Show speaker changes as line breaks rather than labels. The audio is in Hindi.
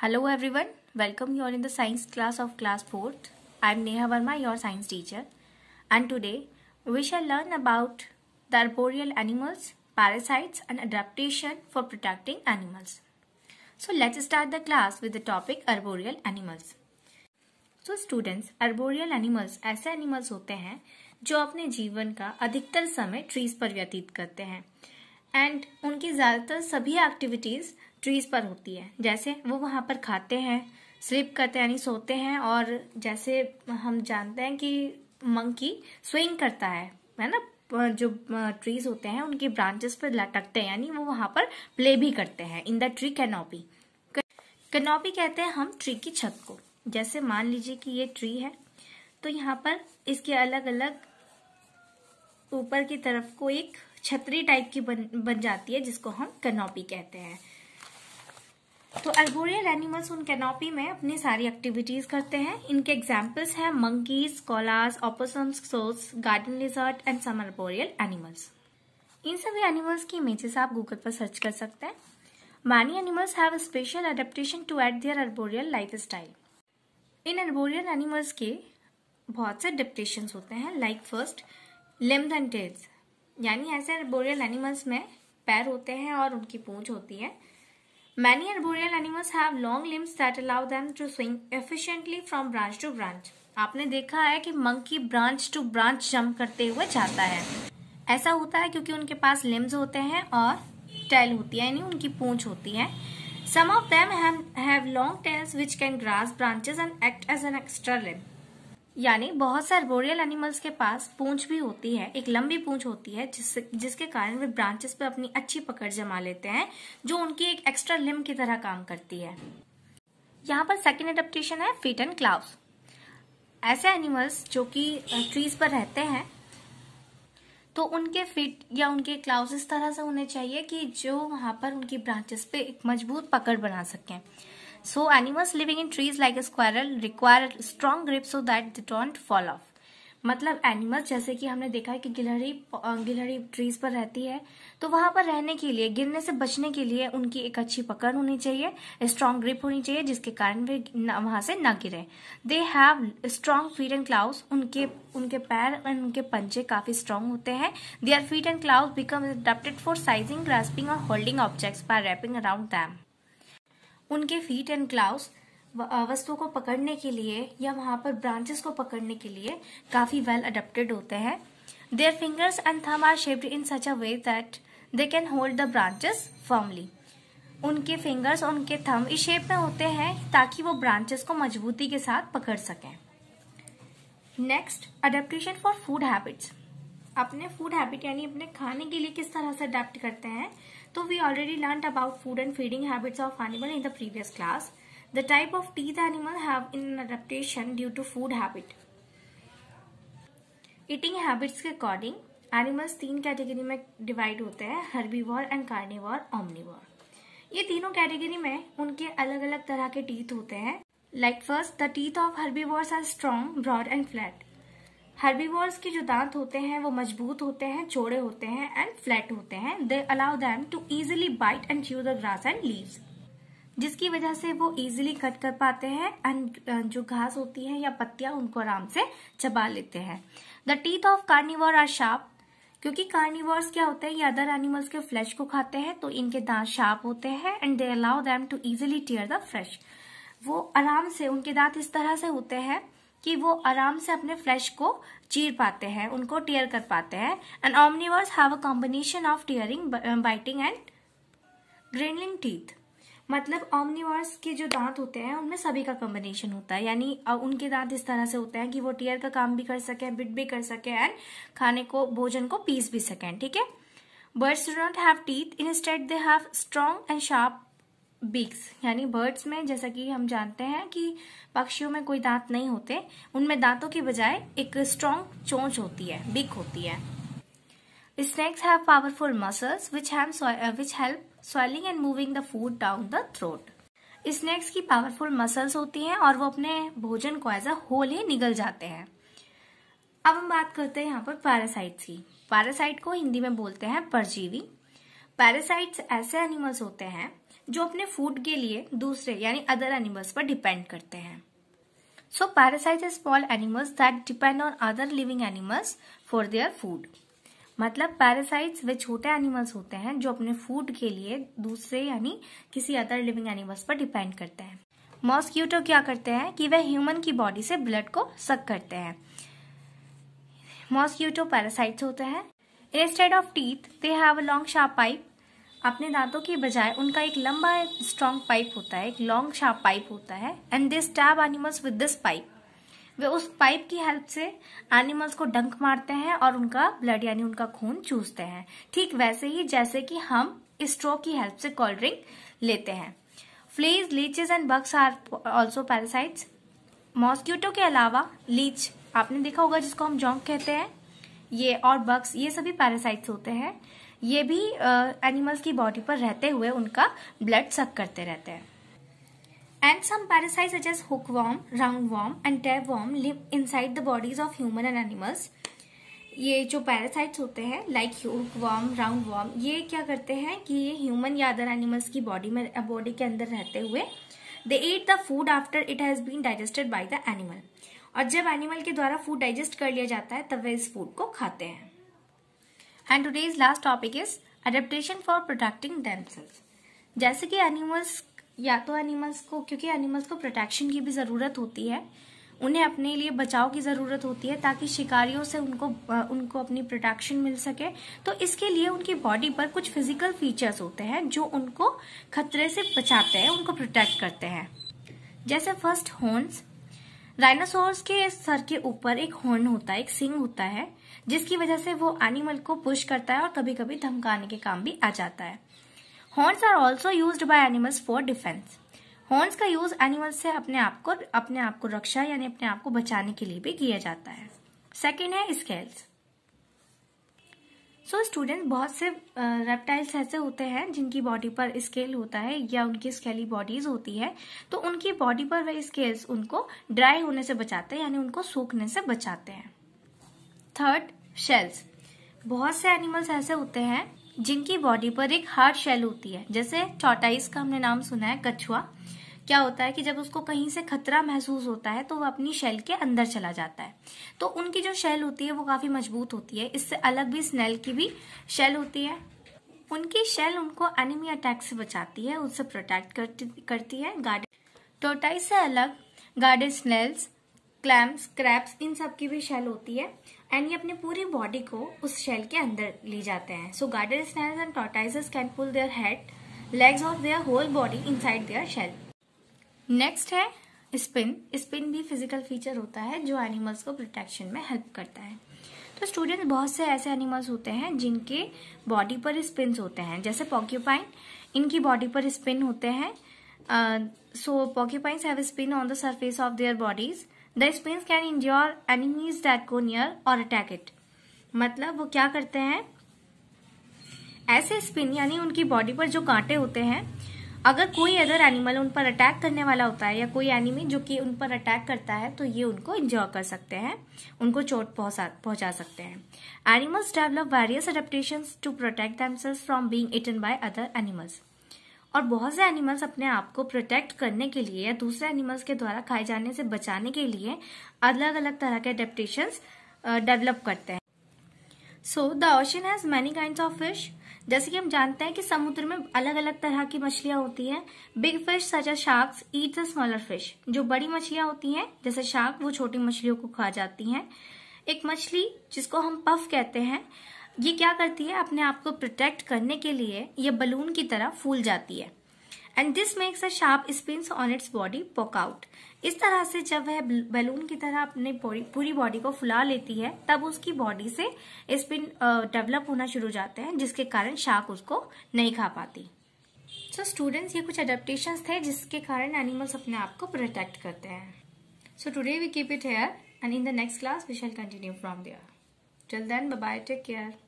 Hello everyone, welcome you all in the science class of class 4th. I am Neha Verma, your science teacher. And today we shall learn about the arboreal animals, parasites and adaptation for protecting animals. So let's start the class with the topic arboreal animals. So students, arboreal animals ऐसे animals होते हैं जो अपने जीवन का अधिकतर समय ट्रीज पर व्यतीत करते हैं एंड उनकी ज़्यादातर सभी एक्टिविटीज़ ट्रीज पर होती है जैसे वो वहां पर खाते हैं स्लिप करते हैं यानी सोते हैं और जैसे हम जानते हैं कि मंकी स्विंग करता है है ना जो ट्रीज होते हैं उनकी ब्रांचेस पर लटकते हैं यानी वो वहां पर प्ले भी करते हैं in the tree canopy canopy कहते हैं हम ट्री की छत को जैसे मान लीजिए कि ये ट्री है तो यहाँ पर इसके अलग अलग ऊपर की तरफ को एक छतरी टाइप की बन बन जाती है जिसको हम कनौपी कहते हैं तो अर्बोरियल एनिमल्स उन कैनोपी में अपनी सारी एक्टिविटीज करते हैं इनके एग्जाम्पल्स हैं मंकीज कोलास ओपोसम्स सोस garden lizard and some arboreal animals इन सभी एनिमल्स की इमेजेस आप गूगल पर सर्च कर सकते हैं many animals have special adaptation to at their arboreal life style इन एल्बोरियल एनिमल्स के बहुत से अडेप्टेशन होते हैं like first limbs and tails यानी ऐसे एल्बोरियल एनिमल्स में पैर होते हैं और उनकी पूंछ होती है Many arboreal animals have long limbs that allow them to swing efficiently from branch to branch. आपने देखा है कि monkey branch to branch jump करते हुए जाता है ऐसा होता है क्योंकि उनके पास लिम्स होते हैं और टेल होती है यानी उनकी पूंछ होती है some of them have long tails which can grasp branches and act as an extra limbs यानी बहुत सारे बोरियल एनिमल्स के पास पूंछ भी होती है एक लंबी पूंछ होती है जिस, जिसके कारण वे ब्रांचेस पे अपनी अच्छी पकड़ जमा लेते हैं जो उनकी एक एक्स्ट्रा लिम की तरह काम करती है यहाँ पर सेकेंड एडप्टेशन है फिट एंड क्लाउस ऐसे एनिमल्स जो कि ट्रीज पर रहते हैं तो उनके फिट या उनके क्लाउस इस तरह से होने चाहिए कि जो वहां पर उनकी ब्रांचेस पे एक मजबूत पकड़ बना सकें So animals living in trees like a squirrel require a strong grip so that they don't fall off. मतलब एनिमल्स जैसे कि हमने देखा है कि गिलहरी गिलहरी ट्रीज पर रहती है तो वहां पर रहने के लिए गिरने से बचने के लिए उनकी एक अच्छी पकड़ होनी चाहिए स्ट्रांग ग्रिप होनी चाहिए जिसके कारण वे वहां से न गिरे they have strong feet and claws उनके उनके पैर एंड उनके पंजे काफी स्ट्रांग होते हैं are feet and claws become adapted for seizing grasping और holding objects by wrapping around them उनके फीट एंड क्लाउस वस्तुओं को पकड़ने के लिए या वहां पर ब्रांचेस को पकड़ने के लिए काफी वेल अडेप्टेड होते हैं their fingers and thumb are shaped in such a way that they can hold the branches firmly उनके फिंगर्स और उनके थम इस शेप में होते हैं ताकि वो ब्रांचेस को मजबूती के साथ पकड़ सकें next adaptation for food habits अपने फूड हैबिट यानी अपने खाने के लिए किस तरह से अडेप्ट करते हैं तो we already learn about food and feeding habits of animal in the previous class the type of teeth animal have in adaptation due to food habit eating habits के अकॉर्डिंग एनिमल्स तीन कैटेगरी में डिवाइड होते हैं हर्बीवर एंड कार्निवर ऑमनीवर ये तीनों कैटेगरी में उनके अलग अलग तरह के टीथ होते हैं like first the teeth of herbivores are strong broad and flat herbivores के जो दांत होते हैं वो मजबूत होते हैं चौड़े होते हैं एंड फ्लैट होते हैं they allow them to easily bite and chew the grass and leaves जिसकी वजह से वो इजिली कट कर पाते हैं एंड uh, जो घास होती है या पत्तियां उनको आराम से चबा लेते हैं the teeth of carnivore are sharp क्योंकि कार्निवर्स क्या होते हैं ये अदर एनिमल्स के फ्लैश को खाते हैं तो इनके दांत शार्प होते हैं and they allow them to easily tear the flesh वो आराम से उनके दांत इस तरह से होते हैं कि वो आराम से अपने फ्लैश को चीर पाते हैं उनको टीयर कर पाते हैं and omnivores have a combination of tearing biting and grinding teeth मतलब ऑमनिवर्स के जो दांत होते हैं उनमें सभी का कॉम्बिनेशन होता है यानी उनके दांत इस तरह से होते हैं कि वो टीयर का काम भी कर सकें बिट भी कर सकें एंड खाने को भोजन को पीस भी सकें ठीक है birds do not have teeth instead they have strong and sharp beaks यानी बर्ड्स में जैसा कि हम जानते हैं कि पक्षियों में कोई दांत नहीं होते उनमें दांतों के बजाय एक स्ट्रॉन्ग चोंच होती है बीक होती है snakes have powerful muscles which which help swallowing and moving the food down the throat snakes की पावरफुल मसल्स होती हैं और वो अपने भोजन को एज अ होल ही निगल जाते हैं अब हम बात करते हैं यहाँ पर पैरासाइट्स की पैरासाइट को हिंदी में बोलते हैं परजीवी पैरासाइट्स ऐसे एनिमल्स होते हैं जो अपने फूड के लिए दूसरे यानी अदर एनिमल्स पर डिपेंड करते हैं so parasite small animals that depend on other living animals for their food मतलब पैरासाइट्स वे छोटे एनिमल्स होते हैं जो अपने फूड के लिए दूसरे यानी किसी अदर लिविंग एनिमल्स पर डिपेंड करते हैं मॉस्क्यूटो क्या करते हैं कि वह ह्यूमन की बॉडी से ब्लड को सक करते हैं मॉस्क्यूटो पैरासाइट्स होते हैं instead of teeth they have a long sharp pipe अपने दांतों की बजाय उनका एक लंबा स्ट्रॉन्ग पाइप होता है एक लॉन्ग शार्प पाइप होता है and they stab animals with this pipe वे उस पाइप की हेल्प से एनिमल्स को डंक मारते हैं और उनका ब्लड यानी उनका खून चूसते हैं ठीक वैसे ही जैसे कि हम स्ट्रोक की हेल्प से कोल्ड ड्रिंक लेते हैं fleas leeches and bugs are also parasites mosquito के अलावा लीच आपने देखा होगा जिसको हम जोंक कहते हैं ये और बग्स ये सभी पैरासाइट्स होते हैं ये भी एनिमल्स की बॉडी पर रहते हुए उनका ब्लड सक करते रहते हैं And hook worm round worm and roundworm worm live inside the bodies of human and animals ये जो पैरासाइट्स होते हैं लाइक वॉर्म राउंड वॉर्म ये क्या करते हैं कि ये ह्यूमन या अदर एनिमल्स की बॉडी में बॉडी के अंदर रहते हुए they eat the food after it has been digested by the animal और जब एनिमल के द्वारा फूड डाइजेस्ट कर लिया जाता है तब वे इस फूड को खाते हैं and today's last topic is adaptation for protecting themselves जैसे कि एनिमल्स या तो एनिमल्स को क्योंकि एनिमल्स को प्रोटेक्शन की भी ज़रूरत होती है उन्हें अपने लिए बचाव की ज़रूरत होती है ताकि शिकारियों से उनको उनको अपनी प्रोटेक्शन मिल सके तो इसके लिए उनकी बॉडी पर कुछ फिजिकल फीचर्स होते हैं जो उनको खतरे से बचाते हैं उनको प्रोटेक्ट करते हैं जैसे फर्स्ट हॉर्न्स डायनासोर्स के सर के ऊपर एक हॉर्न होता है एक सिंग होता है जिसकी वजह से वो एनिमल को पुश करता है और कभी कभी धमकाने के काम भी आ जाता है horns are also use by animals for defence horns का यूज एनिमल्स से अपने आप को अपने आप को रक्षा यानी अपने आप को बचाने के लिए भी किया जाता है सेकेंड है स्केल्स सो स्टूडेंट बहुत से रेप्टाइल्स ऐसे होते हैं जिनकी बॉडी पर स्केल होता है या उनकी स्केली बॉडीज होती है तो उनकी बॉडी पर वे स्केल्स उनको ड्राई होने से बचाते हैं यानी उनको सूखने से बचाते हैं थर्ड शेल्स बहुत से एनिमल्स ऐसे होते हैं जिनकी बॉडी पर एक हार्ड शेल होती है जैसे टॉटाइस का हमने नाम सुना है कछुआ क्या होता है कि जब उसको कहीं से खतरा महसूस होता है तो वो अपनी शेल के अंदर चला जाता है तो उनकी जो शेल होती है वो काफी मजबूत होती है इससे अलग भी स्नेल की भी शेल होती है उनकी शेल उनको एनिमी अटैक से बचाती है उससे प्रोटेक्ट करती है गार्डन टोटाइस से अलग गार्डन स्नेल्स क्लैम्स क्रैप्स इन सब की भी शेल होती है एंड ये अपने पूरी बॉडी को उस शेल के अंदर ले जाते हैं so garden snails and tortoises can pull their head legs of their whole body inside their shell next है स्पिन स्पिन भी फिजिकल फीचर होता है जो एनिमल्स को प्रोटेक्शन में हेल्प करता है तो स्टूडेंट बहुत से ऐसे एनिमल्स होते हैं जिनके बॉडी पर स्पिन होते हैं जैसे पॉक्यूपाइन इनकी बॉडी पर स्पिन होते हैं so porcupine have spine on the surface of their bodies the spine can injure enemies that go near or attack it मतलब वो क्या करते हैं ऐसे स्पिन यानी उनकी बॉडी पर जो कांटे होते हैं अगर कोई अदर एनिमल उन पर अटैक करने वाला होता है या कोई एनिमी जो कि उन पर अटैक करता है तो ये उनको इंजॉय कर सकते हैं उनको चोट पहुंचा सकते हैं animals develop various adaptation to protect themselves from being eaten by other animals और बहुत से एनिमल्स अपने आप को प्रोटेक्ट करने के लिए या दूसरे एनिमल्स के द्वारा खाए जाने से बचाने के लिए अलग अलग तरह के अडेप्टेशन डेवलप करते हैं so the ocean has many kind of fish जैसे कि हम जानते हैं कि समुद्र में अलग अलग तरह की मछलियां होती हैं big fish such as sharks eat the smaller fish जो बड़ी मछलियां होती हैं जैसे शार्क वो छोटी मछलियों को खा जाती हैं एक मछली जिसको हम पफ कहते हैं ये क्या करती है अपने आप को प्रोटेक्ट करने के लिए ये बलून की तरह फूल जाती है and this makes a sharp spines on its body pop out इस तरह से जब वह बैलून की तरह अपने पूरी बॉडी को फुला लेती है तब उसकी बॉडी से स्पिन डेवलप होना शुरू जाते हैं जिसके कारण शार्क उसको नहीं खा पाती सो so स्टूडेंट्स ये कुछ अडेप्टेशन थे जिसके कारण एनिमल्स अपने आप को प्रोटेक्ट करते हैं so today we keep it here and in the next class we shall continue from there till then bye take care